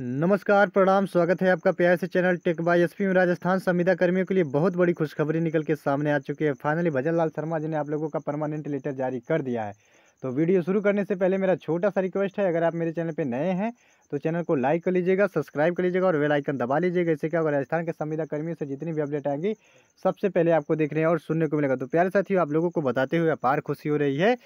नमस्कार प्रणाम स्वागत है आपका प्यार से चैनल टेक बाय एस में राजस्थान संविदा कर्मियों के लिए बहुत बड़ी खुशखबरी निकल के सामने आ चुकी है फाइनली भजन लाल शर्मा जी ने आप लोगों का परमानेंट लेटर जारी कर दिया है तो वीडियो शुरू करने से पहले मेरा छोटा सा रिक्वेस्ट है अगर आप मेरे चैनल पर नए हैं तो चैनल को लाइक कर लीजिएगा सब्सक्राइब कर लीजिएगा और वेलाइकन दबा लीजिएगा इससे क्या होगा राजस्थान के संविदा कर्मियों से जितनी भी अपडेट आएंगी सबसे पहले आपको देखने और सुनने को मिलेगा तो प्यारे साथियों आप लोगों को बताते हुए अपार खुशी हो रही है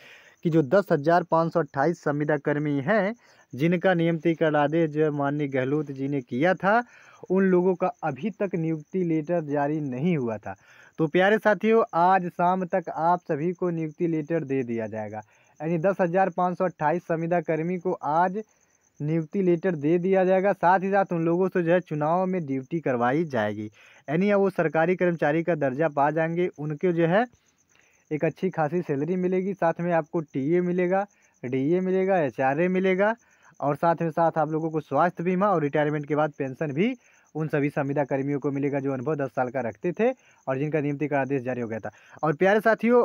कि जो दस हज़ार पाँच सौ अट्ठाईस संविदाकर्मी हैं जिनका नियमितीकरण आदेश जो है माननीय गहलोत जी ने किया था उन लोगों का अभी तक नियुक्ति लेटर जारी नहीं हुआ था तो प्यारे साथियों आज शाम तक आप सभी को नियुक्ति लेटर दे दिया जाएगा यानी दस हज़ार पाँच सौ अट्ठाईस संविदाकर्मी को आज नियुक्ति लेटर दे दिया जाएगा साथ ही साथ उन लोगों से जो है चुनाव में ड्यूटी करवाई जाएगी यानी अब वो सरकारी कर्मचारी का दर्जा पा जाएंगे उनके जो है एक अच्छी खासी सैलरी मिलेगी साथ में आपको टीए मिलेगा डीए मिलेगा ए मिलेगा और साथ में साथ आप लोगों को स्वास्थ्य बीमा और रिटायरमेंट के बाद पेंशन भी उन सभी संविदा कर्मियों को मिलेगा जो अनुभव दस साल का रखते थे और जिनका नियमतीकरण आदेश जारी हो गया था और प्यारे साथियों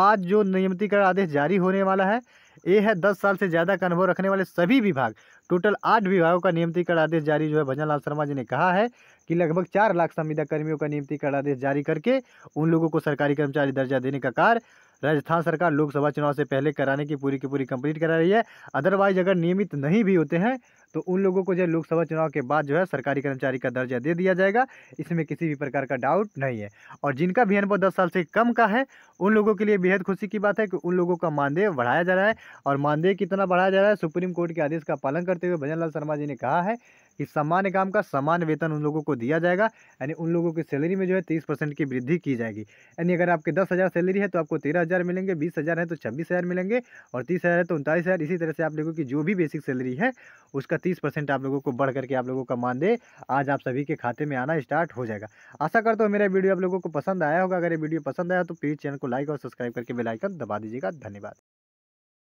आज जो नियमतीकरण आदेश जारी होने वाला है ए है दस साल से ज़्यादा का अनुभव रखने वाले सभी विभाग टोटल आठ विभागों का नियमितीकरण आदेश जारी जो है भजन लाल शर्मा जी ने कहा है कि लगभग चार लाख संविदा कर्मियों का नियमितीकरण आदेश जारी करके उन लोगों को सरकारी कर्मचारी दर्जा देने का कार्य राजस्थान सरकार लोकसभा चुनाव से पहले कराने की पूरी की पूरी कंप्लीट करा रही है अदरवाइज अगर नियमित नहीं भी होते हैं तो उन लोगों को जो लोकसभा चुनाव के बाद जो है सरकारी कर्मचारी का दर्जा दे दिया जाएगा इसमें किसी भी प्रकार का डाउट नहीं है और जिनका भी अनुभव दस साल से कम का है उन लोगों के लिए बेहद खुशी की बात है कि उन लोगों का मानदेय बढ़ाया जा रहा है और मानदेय कितना बढ़ाया जा रहा है सुप्रीम कोर्ट के आदेश का पालन करते हुए भजन लाल शर्मा जी ने कहा है कि सामान्य काम का सामान्य वेतन उन लोगों को दिया जाएगा यानी उन लोगों की सैलरी में जो है तीस परसेंट की वृद्धि की जाएगी यानी अगर आपके दस हज़ार सैलरी है तो आपको तेरह हज़ार मिलेंगे बीस हज़ार है तो छब्बीस हज़ार मिलेंगे और तीस हज़ार है तो उनतालीस हज़ार इसी तरह से आप लोगों की जो भी बेसिक सैलरी है उसका तीस परसेंट आप लोगों को बढ़ करके आप लोगों का मानदेय आज आप सभी के खाते में आना स्टार्ट हो जाएगा आशा करता हूँ मेरा वीडियो आप लोगों को पसंद आया होगा अगर ये वीडियो पसंद आया तो प्लीज़ चैनल को लाइक और सब्सक्राइब करके बेलाइकन दबा दीजिएगा धन्यवाद